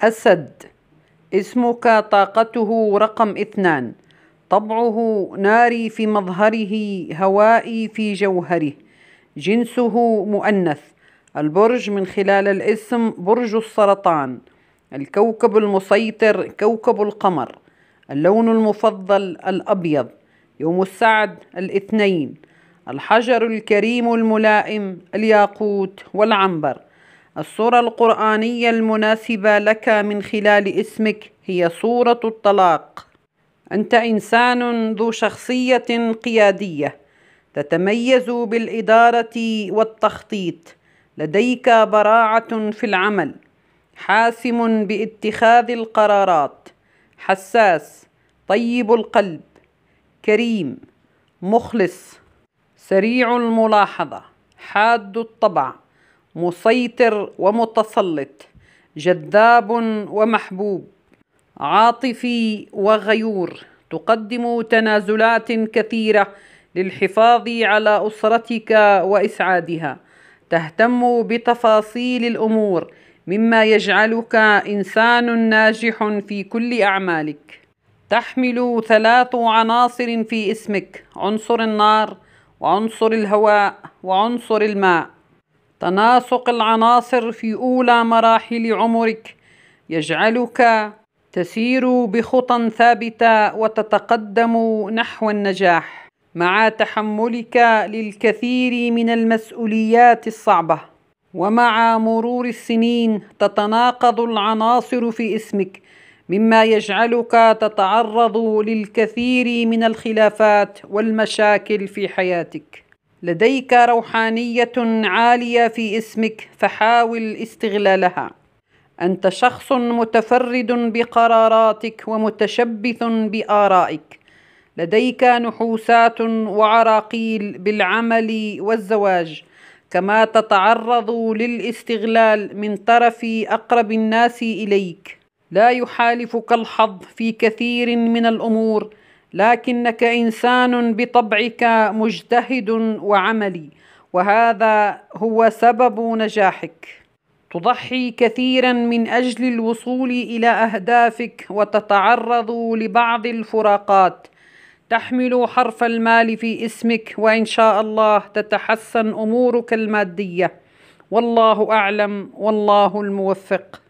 أسد اسمك طاقته رقم اثنان طبعه ناري في مظهره هوائي في جوهره جنسه مؤنث البرج من خلال الاسم برج السرطان الكوكب المسيطر كوكب القمر اللون المفضل الأبيض يوم السعد الاثنين الحجر الكريم الملائم الياقوت والعنبر الصورة القرآنية المناسبة لك من خلال اسمك هي صورة الطلاق أنت إنسان ذو شخصية قيادية تتميز بالإدارة والتخطيط لديك براعة في العمل حاسم باتخاذ القرارات حساس طيب القلب كريم مخلص سريع الملاحظة حاد الطبع مسيطر ومتسلط جذاب ومحبوب عاطفي وغيور تقدم تنازلات كثيره للحفاظ على اسرتك واسعادها تهتم بتفاصيل الامور مما يجعلك انسان ناجح في كل اعمالك تحمل ثلاث عناصر في اسمك عنصر النار وعنصر الهواء وعنصر الماء تناسق العناصر في أولى مراحل عمرك يجعلك تسير بخطى ثابتة وتتقدم نحو النجاح مع تحملك للكثير من المسؤوليات الصعبة ومع مرور السنين تتناقض العناصر في اسمك مما يجعلك تتعرض للكثير من الخلافات والمشاكل في حياتك لديك روحانيه عاليه في اسمك فحاول استغلالها انت شخص متفرد بقراراتك ومتشبث بارائك لديك نحوسات وعراقيل بالعمل والزواج كما تتعرض للاستغلال من طرف اقرب الناس اليك لا يحالفك الحظ في كثير من الامور لكنك انسان بطبعك مجتهد وعملي وهذا هو سبب نجاحك تضحي كثيرا من اجل الوصول الى اهدافك وتتعرض لبعض الفراقات تحمل حرف المال في اسمك وان شاء الله تتحسن امورك الماديه والله اعلم والله الموفق